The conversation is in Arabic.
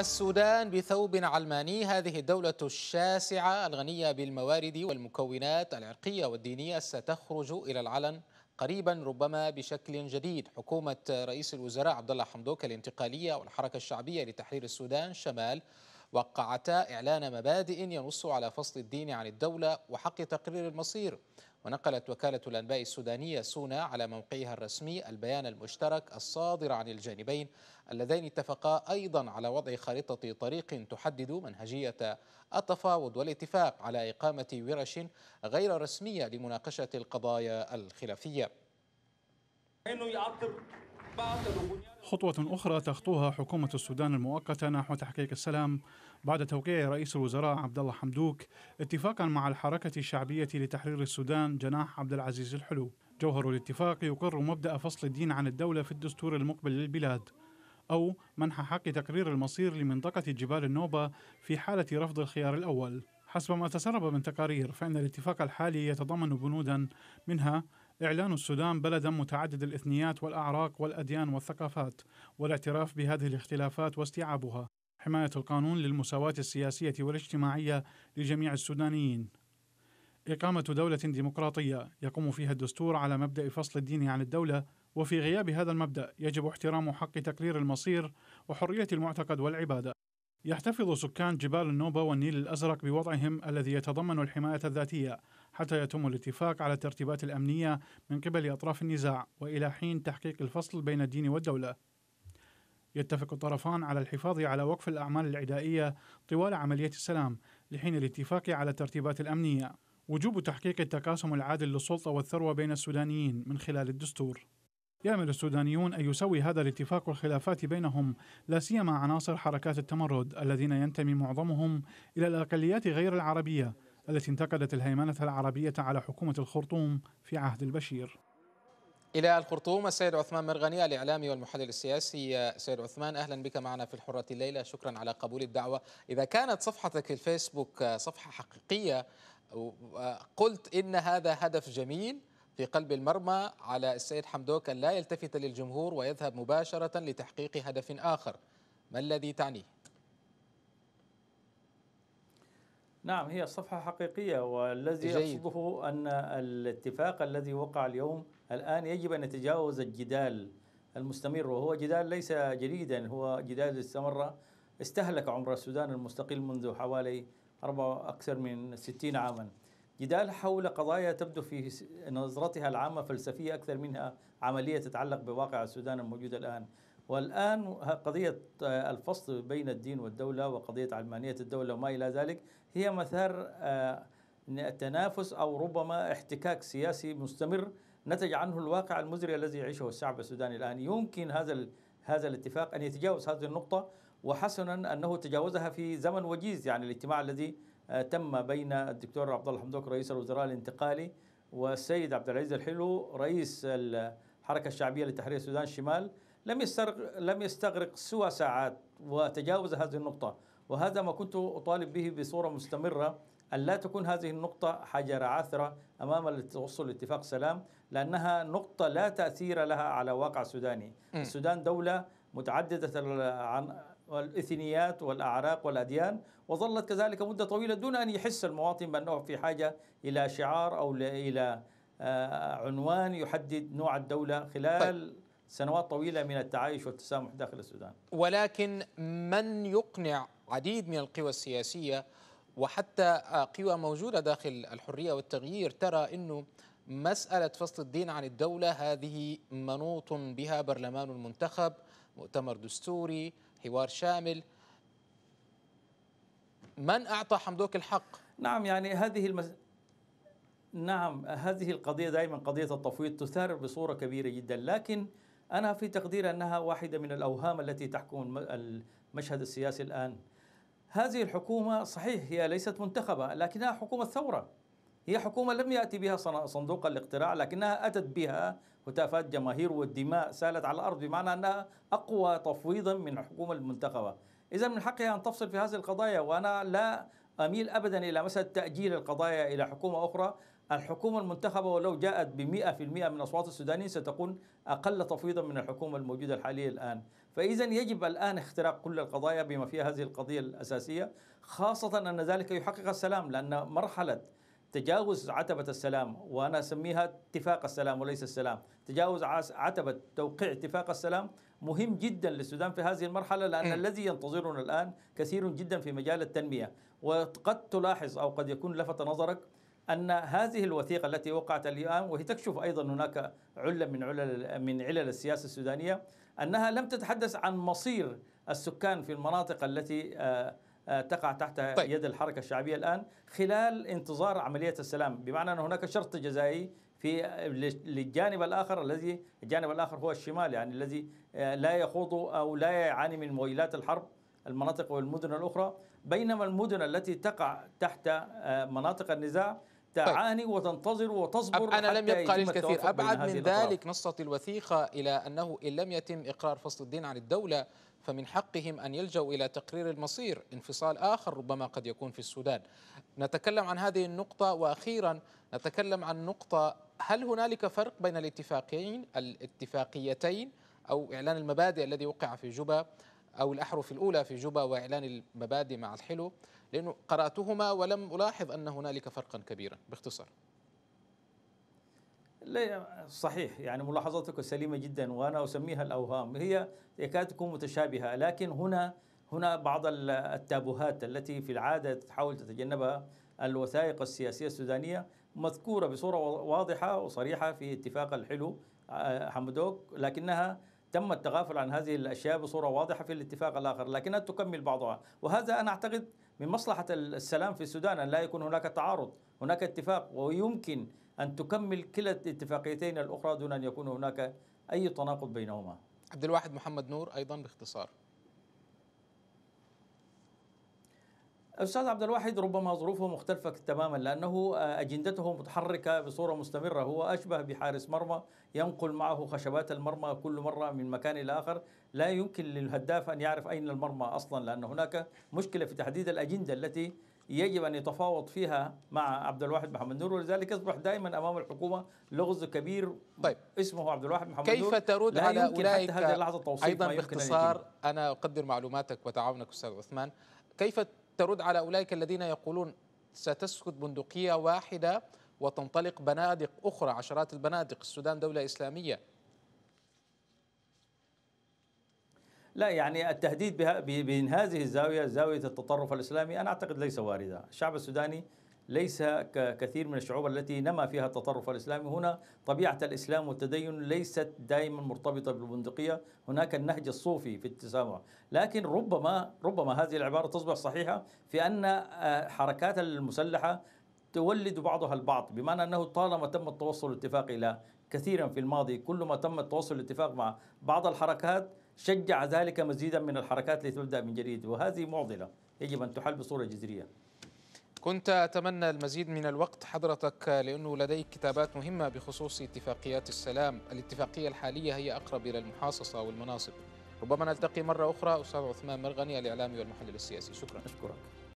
السودان بثوب علماني هذه الدولة الشاسعة الغنية بالموارد والمكونات العرقية والدينية ستخرج إلى العلن قريبا ربما بشكل جديد حكومة رئيس الوزراء عبد الله حمدوك الانتقالية والحركة الشعبية لتحرير السودان شمال وقعتا إعلان مبادئ ينص على فصل الدين عن الدولة وحق تقرير المصير ونقلت وكالة الأنباء السودانية سونا على موقعها الرسمي البيان المشترك الصادر عن الجانبين اللذين اتفقا أيضا على وضع خارطة طريق تحدد منهجية التفاوض والاتفاق على إقامة ورش غير رسمية لمناقشة القضايا الخلافية. خطوة أخرى تخطوها حكومة السودان المؤقتة نحو تحقيق السلام بعد توقيع رئيس الوزراء عبد الله حمدوك اتفاقا مع الحركة الشعبية لتحرير السودان جناح عبد العزيز الحلو. جوهر الاتفاق يقر مبدأ فصل الدين عن الدولة في الدستور المقبل للبلاد أو منح حق تقرير المصير لمنطقة جبال النوبة في حالة رفض الخيار الأول. حسب ما تسرب من تقارير فإن الاتفاق الحالي يتضمن بنودا منها إعلان السودان بلدا متعدد الإثنيات والأعراق والأديان والثقافات والاعتراف بهذه الاختلافات واستيعابها حماية القانون للمساواة السياسية والاجتماعية لجميع السودانيين إقامة دولة ديمقراطية يقوم فيها الدستور على مبدأ فصل الدين عن الدولة وفي غياب هذا المبدأ يجب احترام حق تقرير المصير وحرية المعتقد والعبادة يحتفظ سكان جبال النوبة والنيل الأزرق بوضعهم الذي يتضمن الحماية الذاتية حتى يتم الاتفاق على الترتيبات الأمنية من قبل أطراف النزاع وإلى حين تحقيق الفصل بين الدين والدولة. يتفق الطرفان على الحفاظ على وقف الأعمال العدائية طوال عملية السلام لحين الاتفاق على الترتيبات الأمنية. وجوب تحقيق التقاسم العادل للسلطة والثروة بين السودانيين من خلال الدستور. يأمل السودانيون أن يسوي هذا الاتفاق الخلافات بينهم لا سيما عناصر حركات التمرد الذين ينتمي معظمهم إلى الأقليات غير العربية التي انتقدت الهيمنة العربية على حكومة الخرطوم في عهد البشير إلى الخرطوم السيد عثمان مرغني الإعلامي والمحلل السياسي سيد عثمان أهلا بك معنا في الحرة الليلة شكرا على قبول الدعوة إذا كانت صفحتك الفيسبوك صفحة حقيقية قلت إن هذا هدف جميل في قلب المرمى على السيد حمدوك أن لا يلتفت للجمهور ويذهب مباشرة لتحقيق هدف آخر ما الذي تعنيه؟ نعم هي صفحة حقيقية والذي أقصده أن الاتفاق الذي وقع اليوم الآن يجب أن يتجاوز الجدال المستمر وهو جدال ليس جديدا هو جدال استمر استهلك عمر السودان المستقل منذ حوالي أربعة أكثر من ستين عاما جدال حول قضايا تبدو في نظرتها العامة فلسفية أكثر منها عملية تتعلق بواقع السودان الموجود الآن والآن قضية آه، الفصل بين الدين والدولة وقضية علمانية الدولة وما إلى ذلك هي مثار آه، تنافس أو ربما احتكاك سياسي مستمر نتج عنه الواقع المزري الذي يعيشه الشعب السوداني الآن يمكن هذا هذا الاتفاق أن يتجاوز هذه النقطة وحسنا أنه تجاوزها في زمن وجيز يعني الاجتماع الذي آه، تم بين الدكتور عبد الله حمدوك رئيس الوزراء الانتقالي والسيد عبد العزيز الحلو رئيس الحركة الشعبية لتحرير السودان الشمال لم يستغرق لم يستغرق سوى ساعات وتجاوز هذه النقطة وهذا ما كنت أطالب به بصورة مستمرة أن لا تكون هذه النقطة حجر عاثرة أمام التوصل لاتفاق سلام لأنها نقطة لا تأثير لها على واقع سوداني م. السودان دولة متعددة عن الإثنيات والأعراق والأديان وظلت كذلك مدة طويلة دون أن يحس المواطن بأنه في حاجة إلى شعار أو إلى آه، عنوان يحدد نوع الدولة خلال طيب. سنوات طويلة من التعايش والتسامح داخل السودان ولكن من يقنع عديد من القوى السياسية وحتى قوى موجودة داخل الحرية والتغيير ترى أنه مسألة فصل الدين عن الدولة هذه منوط بها برلمان المنتخب مؤتمر دستوري حوار شامل من أعطى حمدوك الحق؟ نعم يعني هذه المس... نعم هذه القضية دائما قضية التفويض تثار بصورة كبيرة جدا لكن أنا في تقدير أنها واحدة من الأوهام التي تحكم المشهد السياسي الآن هذه الحكومة صحيح هي ليست منتخبة لكنها حكومة ثورة هي حكومة لم يأتي بها صندوق الاقتراع لكنها أتت بها هتافات جماهير والدماء سالت على الأرض بمعنى أنها أقوى تفويضا من الحكومة المنتخبة إذا من حقها أن تفصل في هذه القضايا وأنا لا أميل أبدا إلى مسألة تأجيل القضايا إلى حكومة أخرى الحكومة المنتخبة ولو جاءت بمئة في المئة من أصوات السودانيين ستكون أقل تفويضا من الحكومة الموجودة الحالية الآن فإذا يجب الآن اختراق كل القضايا بما فيها هذه القضية الأساسية خاصة أن ذلك يحقق السلام لأن مرحلة تجاوز عتبة السلام وأنا أسميها اتفاق السلام وليس السلام تجاوز عتبة توقيع اتفاق السلام مهم جدا للسودان في هذه المرحلة لأن م. إيه. الذي ينتظرنا الآن كثير جدا في مجال التنمية وقد تلاحظ أو قد يكون لفت نظرك أن هذه الوثيقة التي وقعت الآن وهي تكشف أيضا هناك علة من علل من علل السياسة السودانية أنها لم تتحدث عن مصير السكان في المناطق التي آه، آه، تقع تحت طيب. يد الحركة الشعبية الآن خلال انتظار عملية السلام بمعنى أن هناك شرط جزائي في للجانب الآخر الذي الجانب الآخر هو الشمال يعني الذي آه، لا يخوض أو لا يعاني من مويلات الحرب المناطق والمدن الأخرى بينما المدن التي تقع تحت آه، مناطق النزاع طيب. تعاني طيب. وتنتظر وتصبر أنا لم يبقى للكثير أبعد من ذلك نصت الوثيقة إلى أنه إن لم يتم إقرار فصل الدين عن الدولة فمن حقهم أن يلجوا إلى تقرير المصير انفصال آخر ربما قد يكون في السودان نتكلم عن هذه النقطة وأخيرا نتكلم عن نقطة هل هنالك فرق بين الاتفاقيين الاتفاقيتين أو إعلان المبادئ الذي وقع في جوبا أو الأحرف الأولى في جوبا وإعلان المبادئ مع الحلو لأنه قرأتهما ولم ألاحظ أن هنالك فرقا كبيرا باختصار لا صحيح يعني ملاحظتك سليمة جدا وأنا أسميها الأوهام هي يكاد تكون متشابهة لكن هنا هنا بعض التابوهات التي في العادة تحاول تتجنبها الوثائق السياسية السودانية مذكورة بصورة واضحة وصريحة في اتفاق الحلو آه، حمدوك لكنها تم التغافل عن هذه الأشياء بصورة واضحة في الاتفاق الآخر لكنها تكمل بعضها وهذا أنا أعتقد من مصلحة السلام في السودان أن لا يكون هناك تعارض هناك اتفاق ويمكن أن تكمل كلا الاتفاقيتين الأخرى دون أن يكون هناك أي تناقض بينهما عبد الواحد محمد نور أيضا باختصار أستاذ عبد الواحد ربما ظروفه مختلفة تماما لأنه آه، أجندته متحركة بصورة مستمرة هو أشبه بحارس مرمى ينقل معه خشبات المرمى كل مرة من مكان إلى آخر لا يمكن للهداف أن يعرف أين المرمى أصلا لأن هناك مشكلة في تحديد الأجندة التي يجب أن يتفاوض فيها مع عبد الواحد محمد نور ولذلك يصبح دائما أمام الحكومة لغز كبير طيب. اسمه عبد الواحد محمد كيف نور كيف ترد على أولئك هذه اللحظة أيضا باختصار أنا أقدر معلوماتك وتعاونك أستاذ عثمان كيف ترد على أولئك الذين يقولون ستسكت بندقية واحدة وتنطلق بنادق أخرى عشرات البنادق السودان دولة إسلامية لا يعني التهديد بها من هذه الزاوية زاوية التطرف الإسلامي أنا أعتقد ليس واردا الشعب السوداني ليس ككثير من الشعوب التي نما فيها التطرف الإسلامي هنا طبيعة الإسلام والتدين ليست دائما مرتبطة بالبندقية هناك النهج الصوفي في التسامح لكن ربما ربما هذه العبارة تصبح صحيحة في أن آه، حركات المسلحة تولد بعضها البعض بمعنى أنه طالما تم التوصل الاتفاق إلى كثيرا في الماضي كل ما تم التوصل الاتفاق مع بعض الحركات شجع ذلك مزيدا من الحركات لتبدأ من جديد وهذه معضلة يجب أن تحل بصورة جذرية كنت أتمنى المزيد من الوقت حضرتك لأنه لديك كتابات مهمة بخصوص اتفاقيات السلام الاتفاقية الحالية هي أقرب إلى المحاصصة والمناصب ربما نلتقي مرة أخرى أستاذ عثمان مرغني الإعلامي والمحلل السياسي شكرا أشكرك